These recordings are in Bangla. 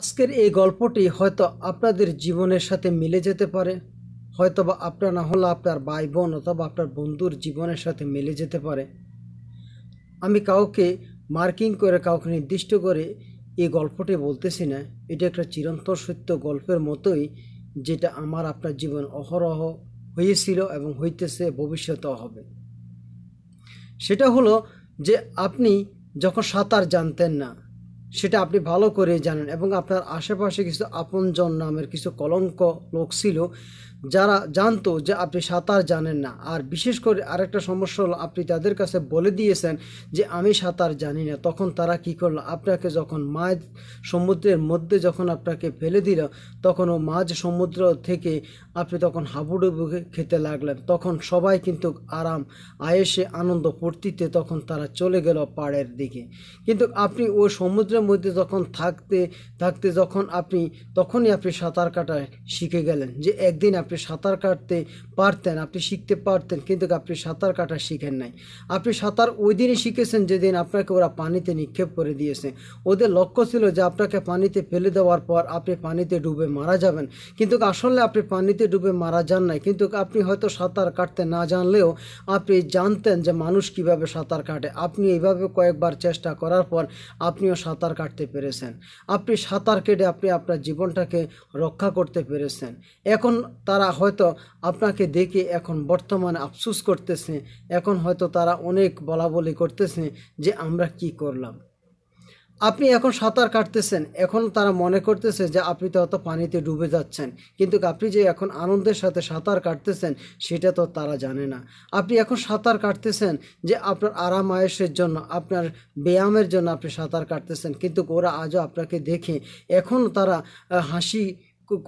আজকের এই গল্পটি হয়তো আপনাদের জীবনের সাথে মিলে যেতে পারে হয়তো বা আপনার না হলে আপনার ভাই বোন অথবা আপনার বন্ধুর জীবনের সাথে মিলে যেতে পারে আমি কাউকে মার্কিং করে কাউকে নির্দিষ্ট করে এই গল্পটি বলতেছি না এটা একটা চিরন্তর সত্য গল্পের মতোই যেটা আমার আপনার জীবন অহরহ হয়েছিল এবং হইতেছে ভবিষ্যতেও হবে সেটা হলো যে আপনি যখন সাঁতার জানতেন না সেটা আপনি ভালো করে জানেন এবং আপনার আশেপাশে কিছু আপনজন নামের কিছু কলঙ্ক লোক ছিল যারা জানতো যে আপনি সাঁতার জানেন না আর বিশেষ করে আরেকটা সমস্যা হলো আপনি তাদের কাছে বলে দিয়েছেন যে আমি সাঁতার জানি না তখন তারা কি করলো আপনাকে যখন মাঝ সমুদ্রের মধ্যে যখন আপনাকে ফেলে দিল তখন ও মাঝ সমুদ্র থেকে আপনি তখন হাবুডুবু খেতে লাগলেন তখন সবাই কিন্তু আরাম আয়েসে আনন্দ পড়তিতে তখন তারা চলে গেল পাড়ের দিকে কিন্তু আপনি ও সমুদ্রের মধ্যে যখন থাকতে থাকতে যখন আপনি তখনই আপনি সাঁতার কাটা শিখে গেলেন যে একদিন আপনি আপনি সাঁতার কাটতে পারতেন আপনি শিখতে পারতেন কিন্তু আপনি সাঁতার কাটা শিখেন নাই আপনি সাঁতার ওই দিনই শিখেছেন যেদিন আপনাকে ওরা পানিতে নিক্ষেপ করে দিয়েছে ওদের লক্ষ্য ছিল যে আপনাকে পানিতে ফেলে দেওয়ার পর আপনি পানিতে ডুবে মারা যাবেন কিন্তু আসলে আপনি পানিতে ডুবে মারা যান নাই কিন্তু আপনি হয়তো সাঁতার কাটতে না জানলেও আপনি জানতেন যে মানুষ কিভাবে সাঁতার কাটে আপনি এইভাবে কয়েকবার চেষ্টা করার পর আপনিও সাঁতার কাটতে পেরেছেন আপনি সাঁতার কেটে আপনি আপনার জীবনটাকে রক্ষা করতে পেরেছেন এখন তার তারা হয়তো আপনাকে দেখে এখন বর্তমানে আফসুস করতেছে এখন হয়তো তারা অনেক বলাবলি করতেছে যে আমরা কি করলাম আপনি এখন সাঁতার কাটতেছেন এখন তারা মনে করতেছে যে আপনি তো অত পানিতে ডুবে যাচ্ছেন কিন্তু আপনি যে এখন আনন্দের সাথে সাঁতার কাটতেছেন সেটা তো তারা জানে না আপনি এখন সাঁতার কাটতেছেন যে আপনার আরাম আয়সের জন্য আপনার ব্যায়ামের জন্য আপনি সাঁতার কাটতেছেন কিন্তু ওরা আজও আপনাকে দেখে এখন তারা হাসি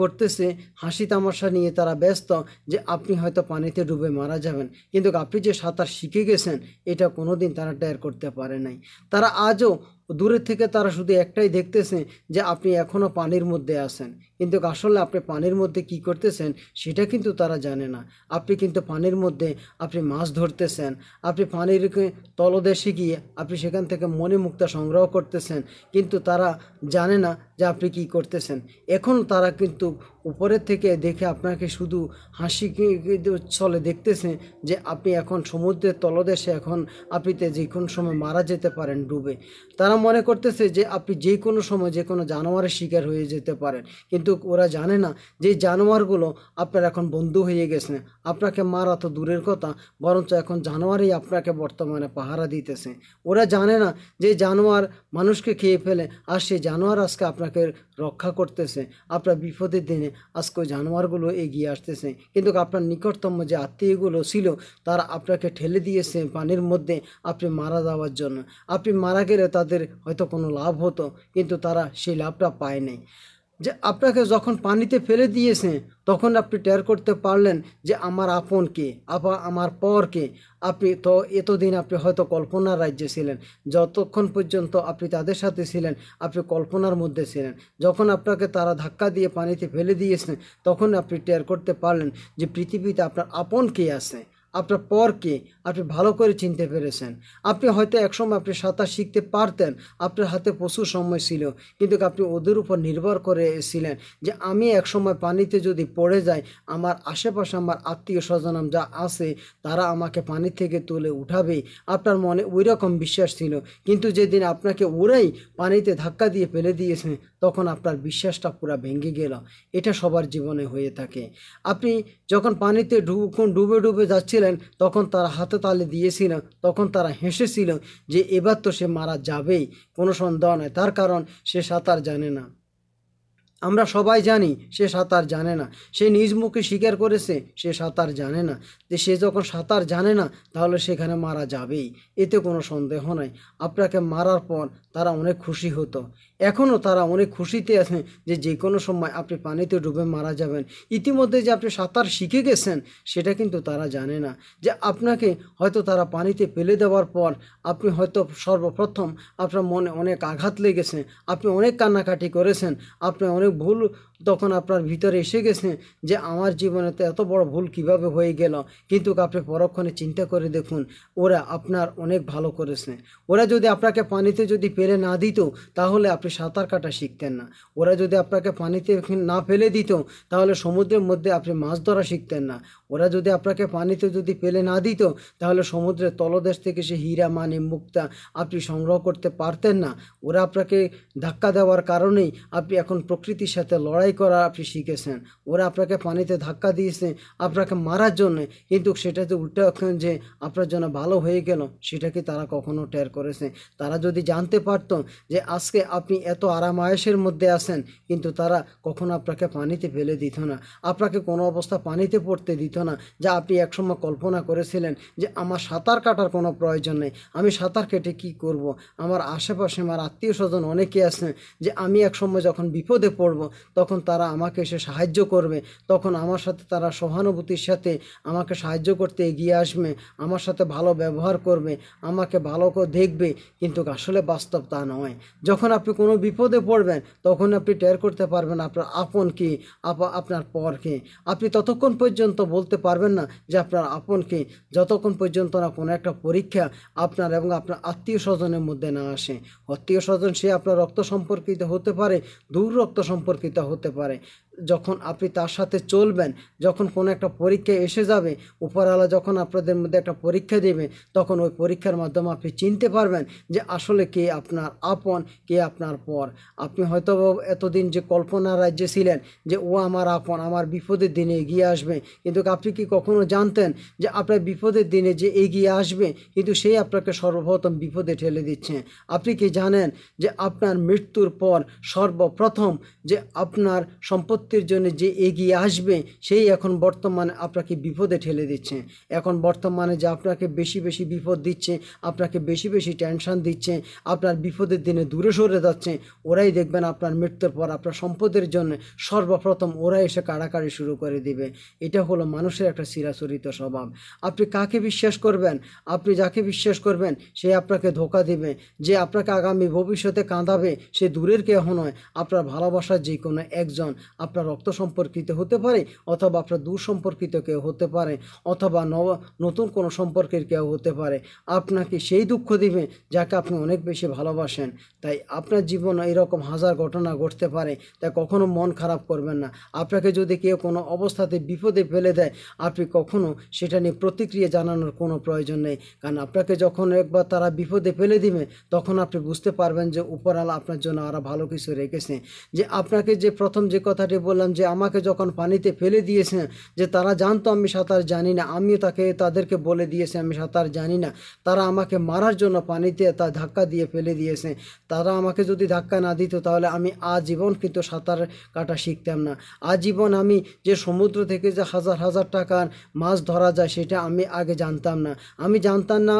করতেছে হাসি তামাশা নিয়ে তারা ব্যস্ত যে আপনি হয়তো পানিতে ডুবে মারা যাবেন কিন্তু আপনি যে সাঁতার শিখে গেছেন এটা কোনো দিন তারা টের করতে পারে নাই তারা আজও দূরের থেকে তারা শুধু একটাই দেখতেছে যে আপনি এখনও পানির মধ্যে আছেন কিন্তু আসলে আপনি পানির মধ্যে কি করতেছেন সেটা কিন্তু তারা জানে না আপনি কিন্তু পানির মধ্যে আপনি মাছ ধরতেছেন আপনি পানির তলদেশে গিয়ে আপনি সেখান থেকে মনে মুক্তা সংগ্রহ করতেছেন কিন্তু তারা জানে না যে আপনি কি করতেছেন এখন তারা কিন্তু উপরের থেকে দেখে আপনাকে শুধু হাসি চলে দেখতেছে যে আপনি এখন সমুদ্রের তলদেশে এখন আপনিতে যে কোনো সময় মারা যেতে পারেন ডুবে তারা মনে করতেছে যে আপনি যে কোনো সময় যে কোনো জানোয়ারের শিকার হয়ে যেতে পারেন কিন্তু ওরা জানে না যে জানোয়ারগুলো আপনার এখন বন্ধু হয়ে গেছে আপনাকে মারা তো দূরের কথা বরঞ্চ এখন জানোয়ারই আপনাকে বর্তমানে পাহারা দিতেছে ওরা জানে না যে জানোয়ার মানুষকে খেয়ে ফেলে আর সেই জানোয়ার আজকে আপনাকে রক্ষা করতেছে আপনার বিপদের দিনে আজকে জানোয়ারগুলো এগিয়ে আসতেছে কিন্তু আপনার নিকটতম যে আত্মীয়গুলো ছিল তারা আপনাকে ঠেলে দিয়েছে পানির মধ্যে আপনি মারা যাওয়ার জন্য আপনি মারা গেলে তাদের হয়তো কোনো লাভ হতো কিন্তু তারা সেই লাভটা পায় নাই যে আপনাকে যখন পানিতে ফেলে দিয়েছে তখন আপনি টের করতে পারলেন যে আমার আপন কে আপা আমার পর কে আপনি তো এতদিন আপনি হয়তো কল্পনার রাজ্যে ছিলেন যতক্ষণ পর্যন্ত আপনি তাদের সাথে ছিলেন আপনি কল্পনার মধ্যে ছিলেন যখন আপনাকে তারা ধাক্কা দিয়ে পানিতে ফেলে দিয়েছেন তখন আপনি টের করতে পারলেন যে পৃথিবীতে আপনার আপন কে আছে আপনার পরকে আপনি ভালো করে চিনতে পেরেছেন আপনি হয়তো একসময় আপনি সাঁতার শিখতে পারতেন আপনার হাতে প্রচুর সময় ছিল কিন্তু আপনি ওদের উপর নির্ভর করে এসেছিলেন যে আমি একসময় পানিতে যদি পড়ে যাই আমার আশেপাশে আমার আত্মীয় স্বজনাম যা আছে তারা আমাকে পানি থেকে তুলে উঠাবে আপনার মনে ওই রকম বিশ্বাস ছিল কিন্তু যেদিন আপনাকে ওরাই পানিতে ধাক্কা দিয়ে ফেলে দিয়েছে তখন আপনার বিশ্বাসটা পুরো ভেঙে গেল এটা সবার জীবনে হয়ে থাকে আপনি যখন পানিতে ডুব ডুবে ডুবে যাচ্ছিলেন করছিলেন তখন তারা হাতে তালে দিয়েছিল তখন তারা হেসেছিল যে এবার তো সে মারা যাবেই কোনো সন্দেহ নয় তার কারণ সে সাঁতার জানে না আমরা সবাই জানি সে সাঁতার জানে না সে নিজ মুখে স্বীকার করেছে সে সাঁতার জানে না যে সে যখন সাঁতার জানে না তাহলে সেখানে মারা যাবেই এতে কোনো সন্দেহ নাই আপনাকে মারার পর তারা অনেক খুশি হতো এখনও তারা অনেক খুশিতে আছেন যে যে কোনো সময় আপনি পানিতে ডুবে মারা যাবেন ইতিমধ্যে যে আপনি সাঁতার শিখে গেছেন সেটা কিন্তু তারা জানে না যে আপনাকে হয়তো তারা পানিতে ফেলে দেওয়ার পর আপনি হয়তো সর্বপ্রথম আপনার মনে অনেক আঘাত লেগেছে আপনি অনেক কান্নাকাটি করেছেন আপনি অনেক ভুল তখন আপনার ভিতরে এসে গেছে যে আমার জীবনে তো এত বড় ভুল কিভাবে হয়ে গেল কিন্তু আপনি পরক্ষণে চিন্তা করে দেখুন ওরা আপনার অনেক ভালো করেছে ওরা যদি আপনাকে পানিতে যদি পেরে না দিত তাহলে আপনি সাঁতার কাটা শিখতেন না ওরা যদি আপনাকে পানিতে না ফেলে দিত তাহলে সমুদ্রের মধ্যে আপনি মাছ ধরা শিখতেন না ওরা যদি আপনাকে পানিতে যদি পেলে না দিত তাহলে সমুদ্রের তলদেশ থেকে সে হীরা মানে মুক্তা আপনি সংগ্রহ করতে পারতেন না ওরা আপনাকে ধাক্কা দেওয়ার কারণেই আপনি এখন প্রকৃতির সাথে লড়াই করা আপনি শিখেছেন ওরা আপনাকে পানিতে ধাক্কা দিয়েছে আপনাকে মারার জন্য কিন্তু সেটা যে উল্টা যে আপনার জন্য ভালো হয়ে গেল সেটা কি তারা কখনো টের করেছে তারা যদি জানতে পারত যে আজকে আপনি এত আরাম আরামায়েশের মধ্যে আছেন কিন্তু তারা কখনো আপনাকে পানিতে ফেলে দিত না আপনাকে কোনো অবস্থা পানিতে পড়তে দিত না যা আপনি একসময় কল্পনা করেছিলেন যে আমার সাঁতার কাটার কোনো প্রয়োজন নেই আমি সাঁতার কেটে কি করব। আমার আশেপাশে আমার আত্মীয় স্বজন অনেকে আছে যে আমি একসময় যখন বিপদে পড়ব তখন তারা আমাকে এসে সাহায্য করবে তখন আমার সাথে তারা সহানুভূতির সাথে আমাকে সাহায্য করতে এগিয়ে আসবে আমার সাথে ভালো ব্যবহার করবে আমাকে ভালো করে দেখবে কিন্তু আসলে বাস্তব তা নয় যখন আপনি কোনো বিপদে পড়বেন তখন আপনি টের করতে পারবেন আপনার আপন কি আপনার পর কে আপনি ততক্ষণ পর্যন্ত বলতে করতে পারবেন না যে আপনার আপনকে যতক্ষণ পর্যন্ত না কোনো একটা পরীক্ষা আপনার এবং আপনার আত্মীয় স্বজনের মধ্যে না আসে আত্মীয় স্বজন সে আপনার রক্ত সম্পর্কিত হতে পারে দূর রক্ত সম্পর্কিত হতে পারে যখন আপনি তার সাথে চলবেন যখন কোনো একটা পরীক্ষা এসে যাবে উপরওয়ালা যখন আপনাদের মধ্যে একটা পরীক্ষা দেবে তখন ওই পরীক্ষার মাধ্যমে আপনি চিনতে পারবেন যে আসলে কে আপনার আপন কে আপনার পর আপনি হয়তো এতদিন যে কল্পনা রাজ্যে ছিলেন যে ও আমার আপন আমার বিপদের দিনে এগিয়ে আসবে কিন্তু আপনি কি কখনো জানতেন যে আপনার বিপদের দিনে যে এগিয়ে আসবে কিন্তু সেই আপনাকে সর্বপ্রথম বিপদে ঠেলে দিচ্ছে আপনি কি জানেন যে আপনার মৃত্যুর পর সর্বপ্রথম যে আপনার সম্পত্তি সত্যের জন্য যে এগিয়ে আসবে সেই এখন বর্তমানে আপনাকে বিপদে ঠেলে দিচ্ছে এখন বর্তমানে যে আপনাকে বেশি বেশি বিপদ দিচ্ছে আপনাকে বেশি বেশি টেনশন দিচ্ছে আপনার বিপদের দিনে দূরে সরে যাচ্ছে ওরাই দেখবেন আপনার মৃত্যুর পর আপনার সম্পদের জন্য সর্বপ্রথম ওরাই এসে কাড়াকাড়ি শুরু করে দিবে এটা হলো মানুষের একটা চিরাচরিত স্বভাব আপনি কাকে বিশ্বাস করবেন আপনি যাকে বিশ্বাস করবেন সে আপনাকে ধোকা দেবে যে আপনাকে আগামী ভবিষ্যতে কাঁদাবে সে দূরের কেহ নয় আপনার ভালোবাসার যে কোনো একজন আপনার রক্ত সম্পর্কিত হতে পারে অথবা আপনার দূর সম্পর্কিত কেউ হতে পারে অথবা নব নতুন কোনো সম্পর্কের কেউ হতে পারে আপনাকে সেই দুঃখ দিবে যাকে আপনি অনেক বেশি ভালোবাসেন তাই আপনার জীবনে এরকম হাজার ঘটনা ঘটতে পারে তাই কখনো মন খারাপ করবেন না আপনাকে যদি কেউ কোনো অবস্থাতে বিপদে ফেলে দেয় আপনি কখনো সেটা নিয়ে প্রতিক্রিয়া জানানোর কোনো প্রয়োজন নেই কারণ আপনাকে যখন একবার তারা বিপদে ফেলে দিবে তখন আপনি বুঝতে পারবেন যে উপরালা আপনার জন্য আরও ভালো কিছু রেখেছে যে আপনাকে যে প্রথম যে কথাটি বললাম যে আমাকে যখন পানিতে ফেলে দিয়েছে যে তারা জানতো আমি সাঁতার জানি না আমিও তাকে তাদেরকে বলে দিয়েছে আমি সাঁতার জানি না তারা আমাকে মারার জন্য পানিতে তা ধাক্কা দিয়ে ফেলে দিয়েছে তারা আমাকে যদি ধাক্কা না দিত তাহলে আমি আজীবন কিন্তু সাঁতার কাটা শিখতাম না আজীবন আমি যে সমুদ্র থেকে যে হাজার হাজার টাকার মাছ ধরা যায় সেটা আমি আগে জানতাম না আমি জানতাম না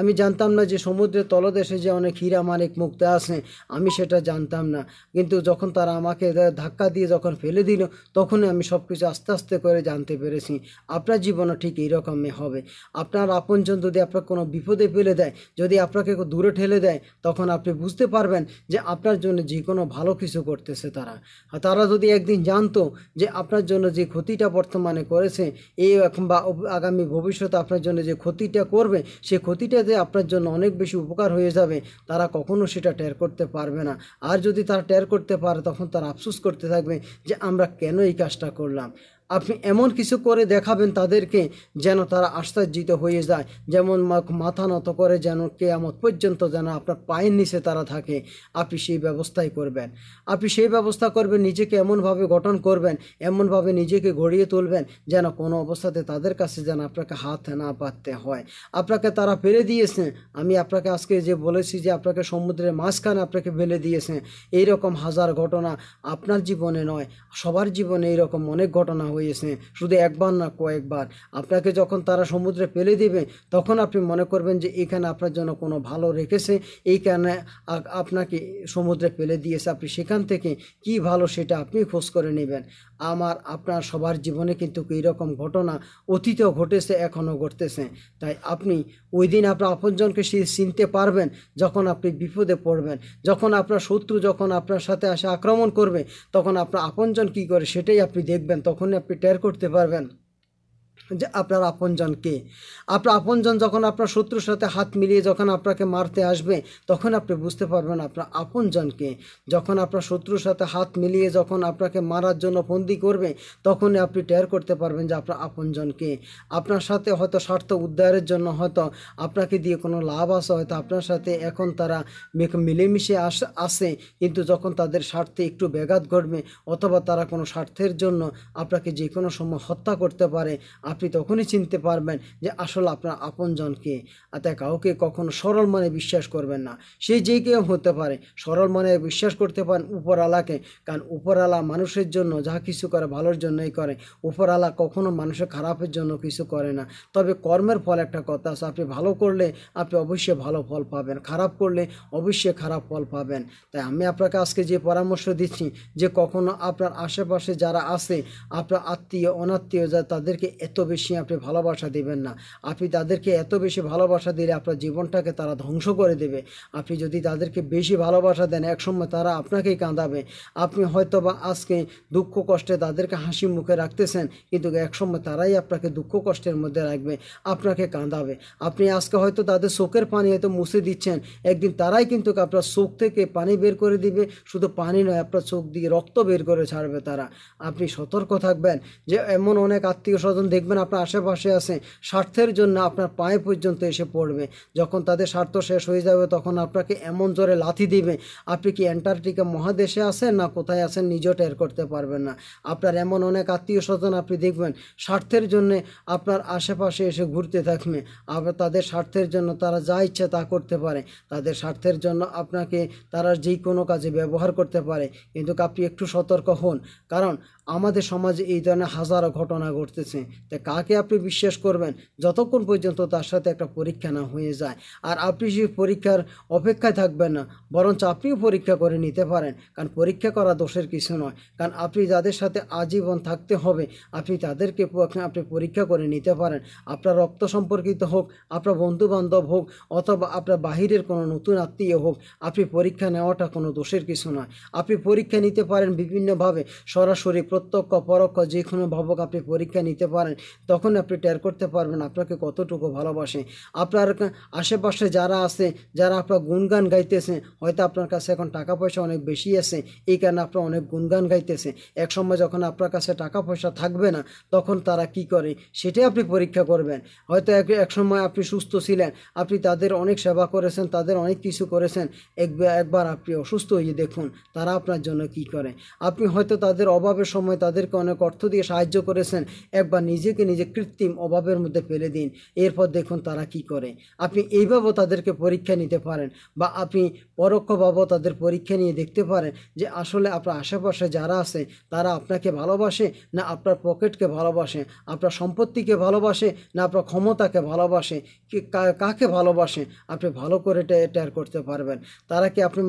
আমি জানতাম না যে সমুদ্রের তলদেশে যে অনেক হীরা মানিক মুক্তা আছে আমি সেটা জানতাম না কিন্তু যখন তারা আমাকে ধাক্কা দিয়ে যখন ফেলে দিল তখনই আমি সব কিছু আস্তে আস্তে করে জানতে পেরেছি আপনার জীবনও ঠিক এইরকমই হবে আপনার আপনজন যদি আপনার কোনো বিপদে ফেলে দেয় যদি আপনাকে দূরে ঠেলে দেয় তখন আপনি বুঝতে পারবেন যে আপনার জন্য যে কোনো ভালো কিছু করতেছে তারা তারা যদি একদিন জানতো যে আপনার জন্য যে ক্ষতিটা বর্তমানে করেছে এই এখন বা আগামী ভবিষ্যতে আপনার জন্য যে ক্ষতিটা করবে সে ক্ষতিটা যে আপনার জন্য অনেক বেশি উপকার হয়ে যাবে তারা কখনো সেটা টের করতে পারবে না আর যদি তারা টের করতে পারে তখন তারা আফসোস করতে থাকবে থাকবে যে আমরা কেন এই কাজটা করলাম আপনি এমন কিছু করে দেখাবেন তাদেরকে যেন তারা আশ্চর্যিত হয়ে যায় যেমন মাথা নত করে যেন কেয়ামত পর্যন্ত যেন আপনার পায়ের নিচে তারা থাকে আপনি সেই ব্যবস্থাই করবেন আপনি সেই ব্যবস্থা করবেন নিজেকে এমনভাবে গঠন করবেন এমনভাবে নিজেকে গড়িয়ে তুলবেন যেন কোনো অবস্থাতে তাদের কাছে যেন আপনাকে হাত না পাততে হয় আপনাকে তারা ফেলে দিয়েছে আমি আপনাকে আজকে যে বলেছি যে আপনাকে সমুদ্রের মাঝখানে আপনাকে ফেলে দিয়েছে এইরকম হাজার ঘটনা আপনার জীবনে নয় সবার জীবনে এইরকম অনেক ঘটনা হয়ে হয়েছে শুধু একবার না কয়েকবার আপনাকে যখন তারা সমুদ্রে পেলে দেবে তখন আপনি মনে করবেন যে এখানে আপনার জন্য কোনো ভালো রেখেছে এই কারণে আপনাকে সমুদ্রে পেলে দিয়েছে আপনি সেখান থেকে কি ভালো সেটা আপনি খোঁজ করে নেবেন আমার আপনার সবার জীবনে কিন্তু এইরকম ঘটনা অতীতেও ঘটেছে এখনও ঘটতেছে তাই আপনি ওই দিন আপনার আপনজনকে চিনতে পারবেন যখন আপনি বিপদে পড়বেন যখন আপনার শত্রু যখন আপনার সাথে আসে আক্রমণ করবে তখন আপনার আপনজন কি করে সেটাই আপনি দেখবেন তখনই পিটার করতে পারবেন যে আপনার আপনজনকে আপনার আপনজন যখন আপনার শত্রুর সাথে হাত মিলিয়ে যখন আপনাকে মারতে আসবে তখন আপনি বুঝতে পারবেন আপনার আপনজনকে যখন আপনার শত্রুর সাথে হাত মিলিয়ে যখন আপনাকে মারার জন্য বন্দি করবে তখন আপনি টের করতে পারবেন যে আপনার আপনজনকে আপনার সাথে হয়তো স্বার্থ উদ্ধারের জন্য হয়তো আপনাকে দিয়ে কোনো লাভ আসে হয়তো আপনার সাথে এখন তারা মিলেমিশে আস আসে কিন্তু যখন তাদের স্বার্থে একটু ব্যাঘাত ঘটবে অথবা তারা কোনো স্বার্থের জন্য আপনাকে যে কোনো সময় হত্যা করতে পারে আপনি তখনই চিনতে পারবেন যে আসলে আপনার আপনজনকে তাই কাউকে কখনো সরল মনে বিশ্বাস করবেন না সে যেই কেউ হতে পারে সরল মনে বিশ্বাস করতে পারেন উপরওয়ালাকে কারণ উপরওয়ালা মানুষের জন্য যা কিছু করে ভালোর জন্যই করে উপরওয়ালা কখনো মানুষের খারাপের জন্য কিছু করে না তবে কর্মের ফল একটা কথা আছে আপনি ভালো করলে আপনি অবশ্যই ভালো ফল পাবেন খারাপ করলে অবশ্যই খারাপ ফল পাবেন তাই আমি আপনাকে আজকে যে পরামর্শ দিচ্ছি যে কখনো আপনার আশেপাশে যারা আছে আপনার আত্মীয় অনাত্মীয় যা তাদেরকে এত বেশি আপনি ভালোবাসা দেবেন না আপনি তাদেরকে এত বেশি ভালোবাসা দিলে আপনার জীবনটাকে তারা ধ্বংস করে দেবে আপনি যদি তাদেরকে বেশি ভালোবাসা দেন একসময় তারা আপনাকেই কাঁদাবে আপনি হয়তো বা আজকে দুঃখ কষ্টে তাদেরকে হাসি মুখে রাখতেছেন কিন্তু একসময় তারাই আপনাকে দুঃখ কষ্টের মধ্যে রাখবে আপনাকে কাঁদাবে আপনি আজকে হয়তো তাদের চোখের পানি হয়তো মুছে দিচ্ছেন একদিন তারাই কিন্তু আপনার চোখ থেকে পানি বের করে দিবে শুধু পানি নয় আপনার চোখ দিয়ে রক্ত বের করে ছাড়বে তারা আপনি সতর্ক থাকবেন যে এমন অনেক আত্মীয় স্বজন দেখবেন দেখবেন আপনার আশেপাশে আছে স্বার্থের জন্য আপনার পায়ে পর্যন্ত এসে পড়বে যখন তাদের স্বার্থ শেষ হয়ে যাবে তখন আপনাকে এমন জোরে লাথি দিবে আপনি কি অ্যান্টার্কটিকা মহাদেশে আছেন না কোথায় আছেন নিজেও টের করতে পারবেন না আপনার এমন অনেক আত্মীয় স্বজন আপনি দেখবেন স্বার্থের জন্য আপনার আশেপাশে এসে ঘুরতে থাকবে আবার তাদের স্বার্থের জন্য তারা যা ইচ্ছে তা করতে পারে তাদের স্বার্থের জন্য আপনাকে তারা যে কোনো কাজে ব্যবহার করতে পারে কিন্তু আপনি একটু সতর্ক হন কারণ আমাদের সমাজে এই ধরনের হাজারো ঘটনা ঘটতেছে তা কাকে আপনি বিশ্বাস করবেন যতক্ষণ পর্যন্ত তার সাথে একটা পরীক্ষা না হয়ে যায় আর আপনি সেই পরীক্ষার অপেক্ষায় থাকবেন না বরঞ্চ আপনিও পরীক্ষা করে নিতে পারেন কারণ পরীক্ষা করা দোষের কিছু নয় কারণ আপনি যাদের সাথে আজীবন থাকতে হবে আপনি তাদেরকে আপনি পরীক্ষা করে নিতে পারেন আপনার রক্ত সম্পর্কিত হোক আপনার বন্ধুবান্ধব হোক অথবা আপনার বাহিরের কোনো নতুন আত্মীয় হোক আপনি পরীক্ষা নেওয়াটা কোনো দোষের কিছু নয় আপনি পরীক্ষা নিতে পারেন বিভিন্নভাবে সরাসরি প্রত্যক্ষ পরোক্ষ যে কোনো ভাবক আপনি পরীক্ষা নিতে পারেন তখন আপনি টের করতে পারবেন আপনাকে কতটুকু ভালোবাসে আপনার আশেপাশে যারা আছে যারা আপনার গুণগান গাইতেছে হয়তো আপনার কাছে এখন টাকা পয়সা অনেক বেশি আছে এই কারণে আপনার অনেক গুণগান গাইতেছে এক সময় যখন আপনার কাছে টাকা পয়সা থাকবে না তখন তারা কি করে সেটাই আপনি পরীক্ষা করবেন হয়তো এক এক সময় আপনি সুস্থ ছিলেন আপনি তাদের অনেক সেবা করেছেন তাদের অনেক কিছু করেছেন একবার একবার আপনি অসুস্থ হয়ে দেখুন তারা আপনার জন্য কি করে আপনি হয়তো তাদের অভাবের সময় সময় তাদেরকে অনেক অর্থ দিয়ে সাহায্য করেছেন একবার নিজেকে নিজে কৃত্রিম অভাবের মধ্যে ফেলে দিন এরপর দেখুন তারা কি করে আপনি এইভাবেও তাদেরকে পরীক্ষা নিতে পারেন বা আপনি পরোক্ষভাবেও তাদের পরীক্ষা নিয়ে দেখতে পারেন যে আসলে আপনার আশেপাশে যারা আছে তারা আপনাকে ভালোবাসে না আপনার পকেটকে ভালোবাসে আপনার সম্পত্তিকে ভালোবাসে না আপনার ক্ষমতাকে ভালোবাসে কাকে ভালোবাসে আপনি ভালো করে টেয়ার করতে পারবেন তারা কি আপনি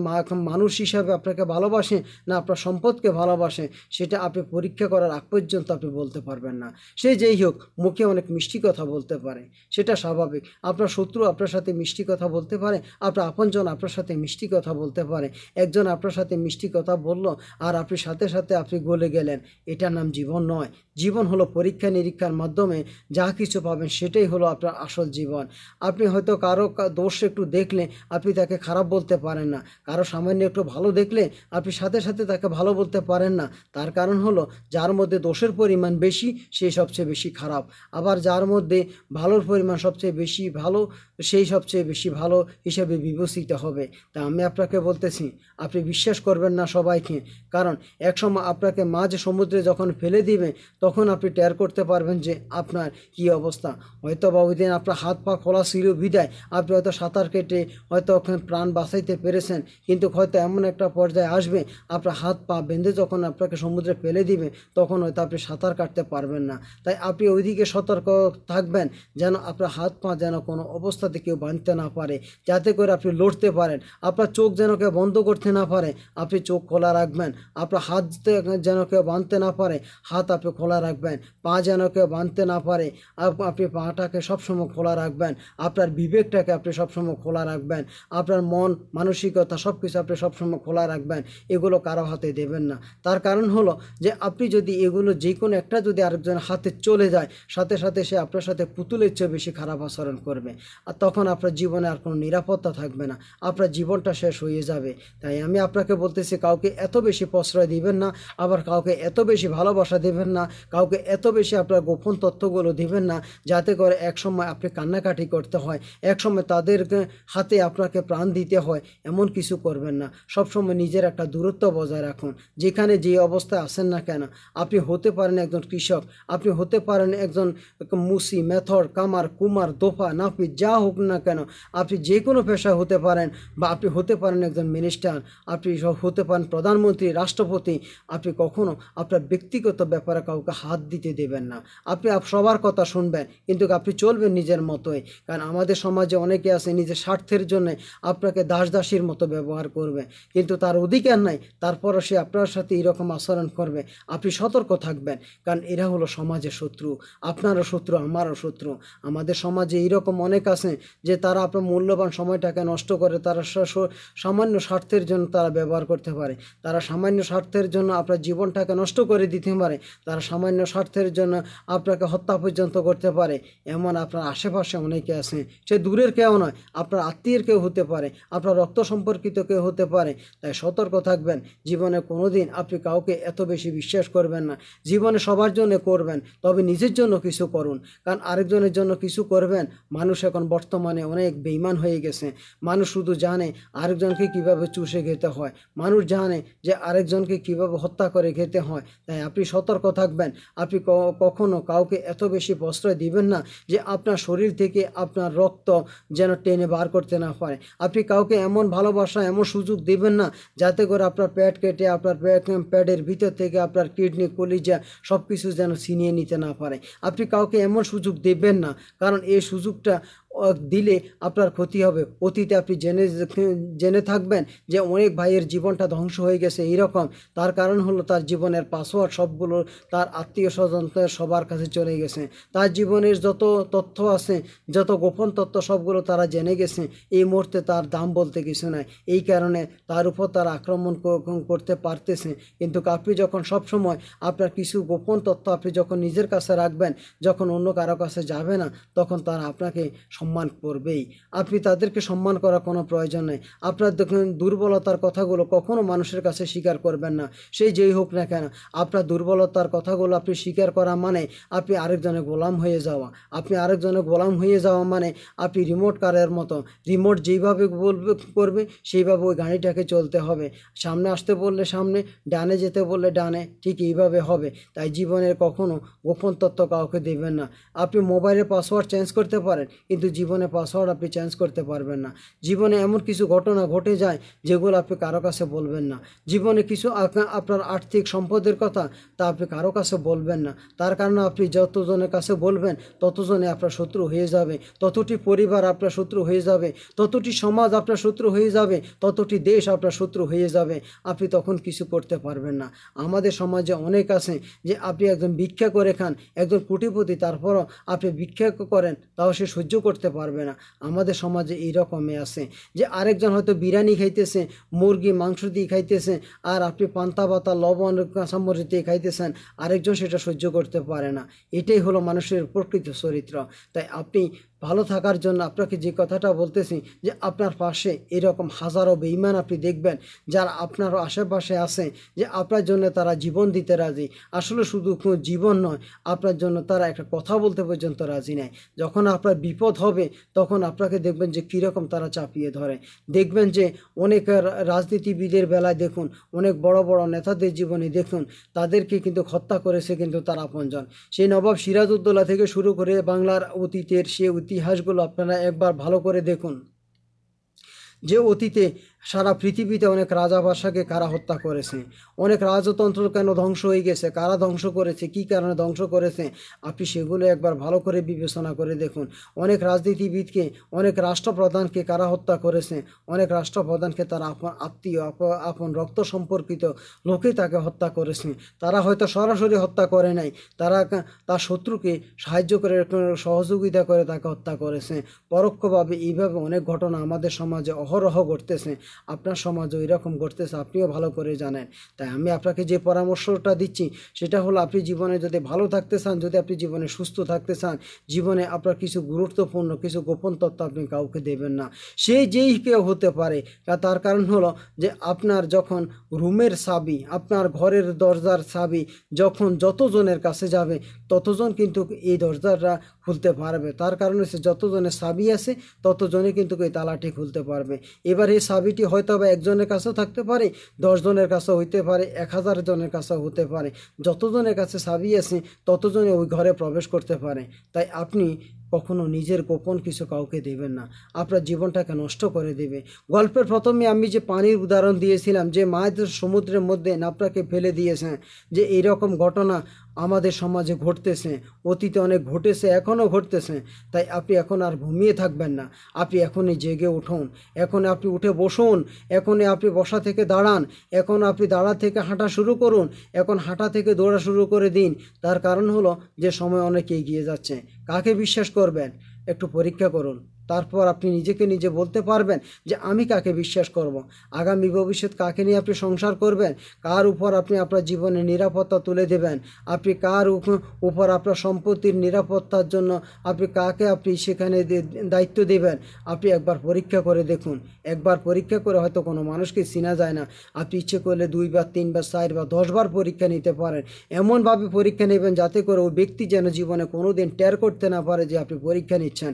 মানুষ হিসাবে আপনাকে ভালোবাসে না আপনার সম্পদকে ভালোবাসে সেটা আপনি পরীক্ষা করার আগ পর্যন্ত আপনি বলতে পারবেন না সে যেই হোক মুখে অনেক মিষ্টি কথা বলতে পারে সেটা স্বাভাবিক আপনার শত্রু আপনার সাথে মিষ্টি কথা বলতে পারে আপনার আপনজন আপনার সাথে মিষ্টি কথা বলতে পারে একজন আপনার সাথে মিষ্টি কথা বলল আর আপনি সাথে সাথে আপনি গলে গেলেন এটার নাম জীবন নয় জীবন হলো পরীক্ষা নিরীক্ষার মাধ্যমে যা কিছু পাবেন সেটাই হলো আপনার আসল জীবন আপনি হয়তো কারো দোষ একটু দেখলে আপনি তাকে খারাপ বলতে পারেন না কারো সামান্য একটু ভালো দেখলে আপনি সাথে সাথে তাকে ভালো বলতে পারেন না তার কারণ হলো হলো যার মধ্যে দোষের পরিমাণ বেশি সেই সবচেয়ে বেশি খারাপ আবার যার মধ্যে ভালোর পরিমাণ সবচেয়ে বেশি ভালো সেই সবচেয়ে বেশি ভালো হিসেবে বিবেচিত হবে তা আমি আপনাকে বলতেছি আপনি বিশ্বাস করবেন না সবাইকে কারণ একসময় আপনাকে মাঝ সমুদ্রে যখন ফেলে দিবে তখন আপনি টের করতে পারবেন যে আপনার কি অবস্থা হয়তো বা ওই দিন আপনার হাত পা খোলা ছিল বিদায় আপনি হয়তো সাঁতার কেটে হয়তো ওখানে প্রাণ বাঁচাইতে পেরেছেন কিন্তু হয়তো এমন একটা পর্যায়ে আসবে আপনার হাত পা বেঁধে যখন আপনাকে সমুদ্রে ফেলে দিবে তখন হয়তো আপনি সাঁতার কাটতে পারবেন না তাই আপনি ওইদিকে সতর্ক থাকবেন যেন আপনার হাত পা যেন কোনো অবস্থাতে কেউ বাঁধতে না পারে যাতে করে আপনি লড়তে পারেন আপনার চোখ যেন কেউ বন্ধ করতে না পারে আপনি চোখ খোলা রাখবেন আপনার হাত যেন কেউ বাঁধতে না পারে হাত আপনি খোলা রাখবেন পা যেন কেউ বাঁধতে না পারে আপনি পাটাকে সবসময় খোলা রাখবেন আপনার বিবেকটাকে আপনি সবসময় খোলা রাখবেন আপনার মন মানসিকতা সব কিছু আপনি সবসময় খোলা রাখবেন এগুলো কারো হাতে দেবেন না তার কারণ হলো যে আপনি যদি এগুলো যে কোনো একটা যদি আরেকজনের হাতে চলে যায় সাথে সাথে সে আপনার সাথে পুতুলের চেয়ে বেশি খারাপ আচরণ করবে আর তখন আপনার জীবনে আর কোনো নিরাপত্তা থাকবে না আপনার জীবনটা শেষ হয়ে যাবে তাই আমি আপনাকে বলতেছি কাউকে এত বেশি প্রশ্রয় দিবেন না আবার কাউকে এত বেশি ভালোবাসা দেবেন না কাউকে এত বেশি আপনার গোপন তথ্যগুলো দিবেন না যাতে করে এক সময় আপনি কান্নাকাটি করতে হয় এক সময় তাদের হাতে আপনাকে প্রাণ দিতে হয় এমন কিছু করবেন না সবসময় নিজের একটা দূরত্ব বজায় রাখুন যেখানে যে অবস্থায় আসেন না না কেন আপনি হতে পারেন একজন কৃষক আপনি হতে পারেন একজন মুসি মেথর কামার কুমার দোফা নাফি যা হোক না কেন আপনি যে কোনো পেশা হতে পারেন বা আপনি হতে পারেন একজন মিনিস্টার আপনি হতে পারেন প্রধানমন্ত্রী রাষ্ট্রপতি আপনি কখনো আপনার ব্যক্তিগত ব্যাপারে কাউকে হাত দিতে দেবেন না আপনি সবার কথা শুনবেন কিন্তু আপনি চলবেন নিজের মতোই কারণ আমাদের সমাজে অনেকে আছে নিজের স্বার্থের জন্য আপনাকে দাসীর মতো ব্যবহার করবে কিন্তু তার অধিকার নাই তারপরও সে আপনার সাথে এরকম আচরণ করবে আপনি সতর্ক থাকবেন কারণ এরা হলো সমাজের শত্রু আপনারও শত্রু আমারও শত্রু আমাদের সমাজে এইরকম অনেক আছে যে তারা আপনার মূল্যবান সময়টাকে নষ্ট করে তারা সামান্য স্বার্থের জন্য তারা ব্যবহার করতে পারে তারা সামান্য স্বার্থের জন্য আপনার জীবনটাকে নষ্ট করে দিতে পারে তারা সামান্য স্বার্থের জন্য আপনাকে হত্যা পর্যন্ত করতে পারে এমন আপনার আশেপাশে অনেকে আছে সে দূরের কেউ নয় আপনার আত্মীয়ের কেউ হতে পারে আপনার রক্ত সম্পর্কিত কেউ হতে পারে তাই সতর্ক থাকবেন জীবনে কোনো দিন আপনি কাউকে এত বেশি বিশ্বাস করবেন না জীবনে সবার জন্য করবেন তবে নিজের জন্য কিছু করুন কারণ আরেকজনের জন্য কিছু করবেন মানুষ এখন বর্তমানে অনেক বেইমান হয়ে গেছে মানুষ শুধু জানে আরেকজনকে কিভাবে চুষে খেতে হয় মানুষ জানে যে আরেকজনকে কিভাবে হত্যা করে খেতে হয় তাই আপনি সতর্ক থাকবেন আপনি কখনো কাউকে এত বেশি প্রশ্রয় দিবেন না যে আপনার শরীর থেকে আপনার রক্ত যেন টেনে বার করতে না পারে আপনি কাউকে এমন ভালোবাসা এমন সুযোগ দিবেন না যাতে করে আপনার পেট কেটে আপনার প্যাডের ভিতর থেকে আপনার কিডনি কলিজা সব কিছু যেন ছিনিয়ে নিতে না পারে আপনি কাউকে এমন সুযোগ দেবেন না কারণ এই সুযোগটা দিলে আপনার ক্ষতি হবে অতীতে আপনি জেনে জেনে থাকবেন যে অনেক ভাইয়ের জীবনটা ধ্বংস হয়ে গেছে এইরকম তার কারণ হলো তার জীবনের পাসওয়ার্ড সবগুলো তার আত্মীয় স্বজনদের সবার কাছে চলে গেছে তার জীবনের যত তথ্য আছে যত গোপন তথ্য সবগুলো তারা জেনে গেছে এই মুহূর্তে তার দাম বলতে কিছু নাই এই কারণে তার উপর তার আক্রমণ করতে পারতেছে কিন্তু আপনি যখন সবসময় আপনার কিছু গোপন তথ্য আপনি যখন নিজের কাছে রাখবেন যখন অন্য কারো কাছে যাবে না তখন তারা আপনাকে সম্মান করবেই আপনি তাদেরকে সম্মান করার কোনো প্রয়োজন নেই আপনার দেখুন দুর্বলতার কথাগুলো কখনও মানুষের কাছে স্বীকার করবেন না সেই যেই হোক না কেন আপনার দুর্বলতার কথাগুলো আপনি স্বীকার করা মানে আপনি আরেকজনের গোলাম হয়ে যাওয়া আপনি আরেকজনের গোলাম হয়ে যাওয়া মানে আপনি রিমোট কারের মতো রিমোট যেইভাবে বলবে করবে সেইভাবে ওই গাড়িটাকে চলতে হবে সামনে আসতে বললে সামনে ডানে যেতে বললে ডানে ঠিক এইভাবে হবে তাই জীবনের কখনো গোপন তত্ত্ব কাউকে দেবেন না আপনি মোবাইলের পাসওয়ার্ড চেঞ্জ করতে পারেন কিন্তু জীবনে পাসওয়ার্ড আপনি চেঞ্জ করতে পারবেন না জীবনে এমন কিছু ঘটনা ঘটে যায় যেগুলো আপনি কারো কাছে বলবেন না জীবনে কিছু আপনার আর্থিক সম্পদের কথা তা আপনি কারো কাছে বলবেন না তার কারণে আপনি যতজনের কাছে বলবেন ততজনে আপনার শত্রু হয়ে যাবে ততটি পরিবার আপনার শত্রু হয়ে যাবে ততটি সমাজ আপনার শত্রু হয়ে যাবে ততটি দেশ আপনার শত্রু হয়ে যাবে আপনি তখন কিছু করতে পারবেন না আমাদের সমাজে অনেক আছে যে আপনি একজন ভিক্ষা করে খান একজন কুটিপতি তারপরও আপনি ভিক্ষা করেন তাও সে সহ্য করতে করতে পারবে না আমাদের সমাজে এইরকমই আছে যে আরেকজন হয়তো বিরিয়ানি খাইতেছে মুরগি মাংস দিয়ে খাইতেছে আর আপনি পান্তা পাতা লবণ কাঁচামরিচ দিয়ে খাইতেছেন আরেকজন সেটা সহ্য করতে পারে না এটাই হলো মানুষের প্রকৃত চরিত্র তাই আপনি ভালো থাকার জন্য আপনাকে যে কথাটা বলতেছি যে আপনার পাশে এরকম হাজারো বেইমান আপনি দেখবেন যারা আপনার আশেপাশে আছে যে আপনার জন্য তারা জীবন দিতে রাজি আসলে শুধু জীবন নয় আপনার জন্য তারা একটা কথা বলতে পর্যন্ত রাজি নেয় যখন আপনার বিপদ হবে তখন আপনাকে দেখবেন যে কীরকম তারা চাপিয়ে ধরে দেখবেন যে অনেক রাজনীতিবিদের বেলায় দেখুন অনেক বড় বড় নেতাদের জীবনে দেখুন তাদেরকে কিন্তু হত্যা করেছে কিন্তু তারা আপনজন সেই নবাব সিরাজউদ্দৌলা থেকে শুরু করে বাংলার অতীতের সে ইতিহাসগুলো আপনারা একবার ভালো করে দেখুন যে অতীতে সারা পৃথিবীতে অনেক রাজা বাসাকে কারা হত্যা করেছে অনেক রাজতন্ত্র কেন ধ্বংস হয়ে গেছে কারা ধ্বংস করেছে কি কারণে ধ্বংস করেছে আপনি সেগুলো একবার ভালো করে বিবেচনা করে দেখুন অনেক রাজনীতিবিদকে অনেক রাষ্ট্রপ্রধানকে কারা হত্যা করেছে অনেক রাষ্ট্রপ্রধানকে তার আপন আত্মীয় আপন রক্ত সম্পর্কিত লোকে তাকে হত্যা করেছে তারা হয়তো সরাসরি হত্যা করে নাই তারা তার শত্রুকে সাহায্য করে সহযোগিতা করে তাকে হত্যা করেছে পরোক্ষভাবে এইভাবে অনেক ঘটনা আমাদের সমাজে অহরহ ঘটতেছে আপনার ওই রকম ঘটতেছে আপনিও ভালো করে জানেন তাই আমি আপনাকে যে পরামর্শটা দিচ্ছি সেটা হলো আপনি জীবনে যদি ভালো থাকতে চান যদি আপনি জীবনে সুস্থ থাকতে চান জীবনে আপনার কিছু গুরুত্বপূর্ণ কিছু গোপন তত্ত্ব আপনি কাউকে দেবেন না সে যেই কেউ হতে পারে তার কারণ হলো যে আপনার যখন রুমের সাবি আপনার ঘরের দরজার সাবি যখন যতজনের কাছে যাবে ততজন কিন্তু এই দরজাটা খুলতে পারবে তার কারণে সে যতজনের সাবি আছে ততজনে কিন্তু এই তালাটি খুলতে পারবে এবার এই সাবিটি হয়তো বা একজনের কাছেও থাকতে পারে দশজনের কাছে হইতে পারে এক হাজার জনের কাছে হতে পারে যতজনের কাছে সাবি আছে ততজনে ওই ঘরে প্রবেশ করতে পারে তাই আপনি কখনো নিজের গোপন কিছু কাউকে দেবেন না আপনার জীবনটাকে নষ্ট করে দেবে গল্পের প্রথমে আমি যে পানির উদাহরণ দিয়েছিলাম যে মায়েদের সমুদ্রের মধ্যে নাপটাকে ফেলে দিয়েছেন যে এইরকম ঘটনা আমাদের সমাজে ঘটতেছে অতীতে অনেক ঘটেছে এখনও ঘটতেছে তাই আপনি এখন আর ঘুমিয়ে থাকবেন না আপনি এখনই জেগে উঠুন এখন আপনি উঠে বসুন এখনই আপনি বসা থেকে দাঁড়ান এখন আপনি দাঁড়া থেকে হাঁটা শুরু করুন এখন হাঁটা থেকে দৌড়া শুরু করে দিন তার কারণ হলো যে সময় অনেক এগিয়ে যাচ্ছে কাকে বিশ্বাস করবেন একটু পরীক্ষা করুন তারপর আপনি নিজেকে নিজে বলতে পারবেন যে আমি কাকে বিশ্বাস করব। আগামী ভবিষ্যৎ কাকে নিয়ে আপনি সংসার করবেন কার উপর আপনি আপনার জীবনে নিরাপত্তা তুলে দেবেন আপনি কার উপর আপনার সম্পত্তির নিরাপত্তার জন্য আপনি কাকে আপনি সেখানে দায়িত্ব দেবেন আপনি একবার পরীক্ষা করে দেখুন একবার পরীক্ষা করে হয়তো কোনো মানুষকে চিনা যায় না আপনি ইচ্ছে করলে দুইবার তিনবার চারবার দশবার পরীক্ষা নিতে পারেন এমনভাবে পরীক্ষা নেবেন যাতে করে ওই ব্যক্তি যেন জীবনে কোনো দিন টের করতে না পারে যে আপনি পরীক্ষা নিচ্ছেন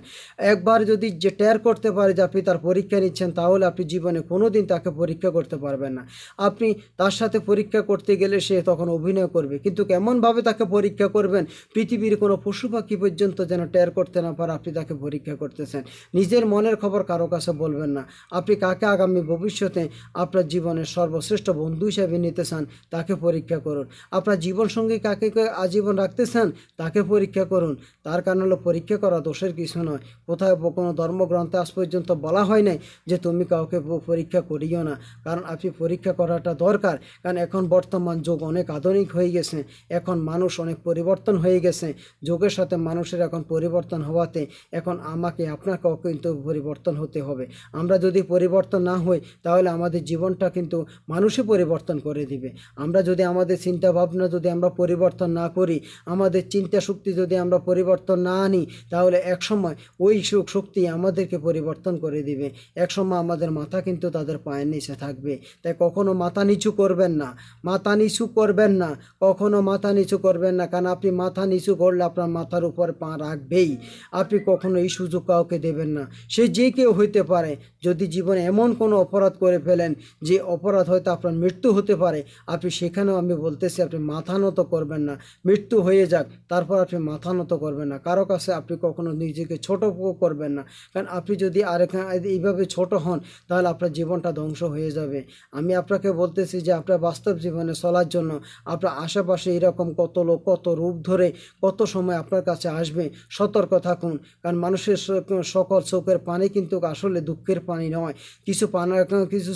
একবার যদি যদি যে টের করতে পারে যে আপনি তার পরীক্ষা নিচ্ছেন তাহলে আপনি জীবনে কোনো দিন তাকে পরীক্ষা করতে পারবেন না আপনি তার সাথে পরীক্ষা করতে গেলে সে তখন অভিনয় করবে কিন্তু কেমনভাবে তাকে পরীক্ষা করবেন পৃথিবীর কোনো পশু পাখি পর্যন্ত যেন টের করতে না পারে আপনি তাকে পরীক্ষা করতেছেন নিজের মনের খবর কারো কাছে বলবেন না আপনি কাকে আগামী ভবিষ্যতে আপনার জীবনের সর্বশ্রেষ্ঠ বন্ধু হিসাবে নিতে চান তাকে পরীক্ষা করুন আপনার জীবনসঙ্গী কাকে আজীবন রাখতে চান তাকে পরীক্ষা করুন তার কারণ হলো পরীক্ষা করা দোষের কিছু নয় কোথায় কোনো ধর্মগ্রন্থে আজ পর্যন্ত বলা হয় নাই যে তুমি কাউকে পরীক্ষা করিও না কারণ আপনি পরীক্ষা করাটা দরকার কারণ এখন বর্তমান যুগ অনেক আধুনিক হয়ে গেছে এখন মানুষ অনেক পরিবর্তন হয়ে গেছে যুগের সাথে মানুষের এখন পরিবর্তন হওয়াতে এখন আমাকে আপনাকেও কিন্তু পরিবর্তন হতে হবে আমরা যদি পরিবর্তন না হই তাহলে আমাদের জীবনটা কিন্তু মানুষই পরিবর্তন করে দিবে আমরা যদি আমাদের চিন্তা ভাবনা যদি আমরা পরিবর্তন না করি আমাদের চিন্তা শক্তি যদি আমরা পরিবর্তন না আনি তাহলে একসময় ওই সুখ শক্তি সত্যি আমাদেরকে পরিবর্তন করে দিবে একসময় আমাদের মাথা কিন্তু তাদের পায়ের নিচে থাকবে তাই কখনো মাথা নিচু করবেন না মাথা নিচু করবেন না কখনো মাথা নিচু করবেন না কারণ আপনি মাথা নিচু করলে আপনার মাথার উপর পা রাখবেই আপনি কখনো এই সুযোগ কাউকে দেবেন না সে যে কেউ হইতে পারে যদি জীবনে এমন কোনো অপরাধ করে ফেলেন যে অপরাধ হয়তো আপনার মৃত্যু হতে পারে আপনি সেখানেও আমি বলতেছি আপনি মাথা নত করবেন না মৃত্যু হয়ে যাক তারপর আপনি মাথা নত করবেন না কারো কাছে আপনি কখনো নিজেকে ছোট করবেন না কারণ আপনি যদি আর এইভাবে ছোট হন তাহলে আপনার জীবনটা ধ্বংস হয়ে যাবে আমি আপনাকে বলতেছি যে আপনার বাস্তব জীবনে চলার জন্য আপনার আশেপাশে এরকম কত লোক কত রূপ ধরে কত সময় আপনার কাছে আসবে সতর্ক থাকুন কারণ মানুষের সকল চোখের পানি কিন্তু আসলে দুঃখের পানি নয় কিছু পানা কিছু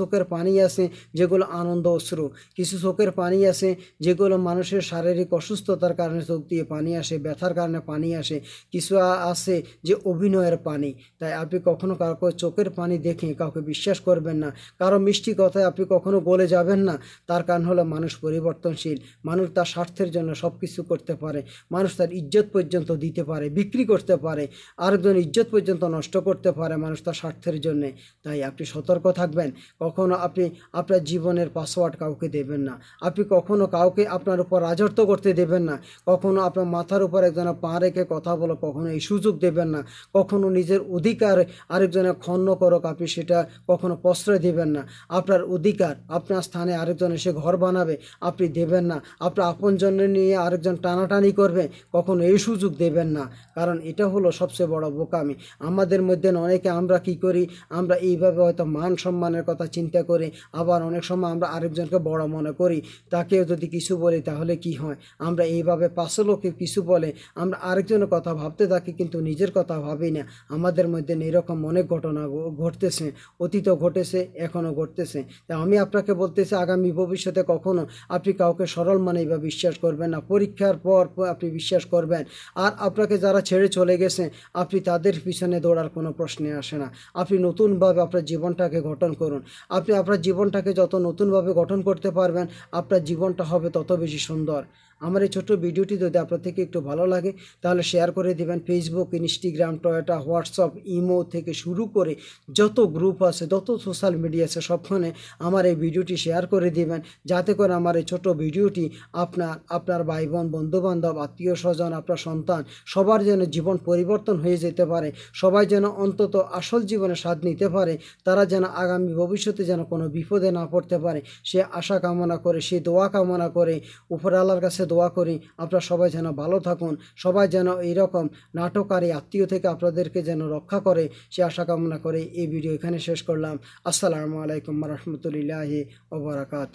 চোখের পানি আছে যেগুলো আনন্দ অশ্রু কিছু চোখের পানি আছে যেগুলো মানুষের শারীরিক অসুস্থতার কারণে চোখ দিয়ে পানি আসে ব্যথার কারণে পানি আসে কিছু আছে যে অভিনয়ের পানি তাই আপনি কখনো কাউকে চোখের পানি দেখে কাউকে বিশ্বাস করবেন না কারো মিষ্টি কথায় আপনি কখনো বলে যাবেন না তার কারণ হলো মানুষ পরিবর্তনশীল মানুষ তার স্বার্থের জন্য সব কিছু করতে পারে মানুষ তার ইজ্জত পর্যন্ত দিতে পারে বিক্রি করতে পারে আরেকজন ইজ্জত পর্যন্ত নষ্ট করতে পারে মানুষ তার স্বার্থের জন্য তাই আপনি সতর্ক থাকবেন কখনো আপনি আপনার জীবনের পাসওয়ার্ড কাউকে দেবেন না আপনি কখনো কাউকে আপনার উপর রাজত্ব করতে দেবেন না কখনো আপনার মাথার উপর একজনের পা রেখে কথা বলো কখনো এই সুযোগ দেবেন না কখনো কখনো নিজের অধিকার আরেকজনের খন্ন করক আপনি সেটা কখনো প্রশ্রয় দেবেন না আপনার অধিকার আপনার স্থানে আরেকজন এসে ঘর বানাবে আপনি দেবেন না আপনার আপনজনে নিয়ে আরেকজন টানাটানি করবে কখনো এই সুযোগ দেবেন না কারণ এটা হলো সবচেয়ে বড় বোকামি আমাদের মধ্যে অনেকে আমরা কি করি আমরা এইভাবে হয়তো মান সম্মানের কথা চিন্তা করি আবার অনেক সময় আমরা আরেকজনকে বড় মনে করি তাকেও যদি কিছু বলি তাহলে কি হয় আমরা এইভাবে পাশে লোকে কিছু বলে আমরা আরেকজনের কথা ভাবতে থাকি কিন্তু নিজের কথা ভাবি না আমাদের মধ্যে এরকম অনেক ঘটনা ঘটতেছে অতীতও ঘটেছে এখনও ঘটতেছে তা আমি আপনাকে বলতেছি আগামী ভবিষ্যতে কখনো আপনি কাউকে সরল মানে বা বিশ্বাস করবেন না পরীক্ষার পর আপনি বিশ্বাস করবেন আর আপনাকে যারা ছেড়ে চলে গেছে আপনি তাদের পিছনে দৌড়ার কোনো প্রশ্নে আসে না আপনি নতুনভাবে আপনার জীবনটাকে গঠন করুন আপনি আপনার জীবনটাকে যত নতুনভাবে গঠন করতে পারবেন আপনার জীবনটা হবে তত বেশি সুন্দর আমার এই ছোট্ট ভিডিওটি যদি আপনার থেকে একটু ভালো লাগে তাহলে শেয়ার করে দেবেন Facebook Instagram Toyota WhatsApp imo থেকে শুরু করে যত গ্রুপ আছে যত সোশ্যাল মিডিয়া আছে সবখানে আমার এই ভিডিওটি শেয়ার করে দেবেন যাতে করে আমার এই ছোট ভিডিওটি আপনার আপনার ভাই বোন বন্ধুবান্ধব আত্মীয় স্বজন আপনার সন্তান সবার যেন জীবন পরিবর্তন হয়ে যেতে পারে সবাই যেন অন্তত আসল জীবনে স্বাদ নিতে পারে তারা যেন আগামী ভবিষ্যতে যেন কোনো বিপদে না পড়তে পারে সে আশা কামনা করে সে দোয়া কামনা করে আল্লাহর কাছে দোয়া করি আপনারা সবাই যেন ভালো থাকুন সবাই যেন এইরকম আর আত্মীয় থেকে আপনাদেরকে যেন রক্ষা করে সে আশা কামনা করে এই ভিডিও এখানে শেষ করলাম আসসালামু আলাইকুম রহমতুলিল্লাহি ওবরাকাত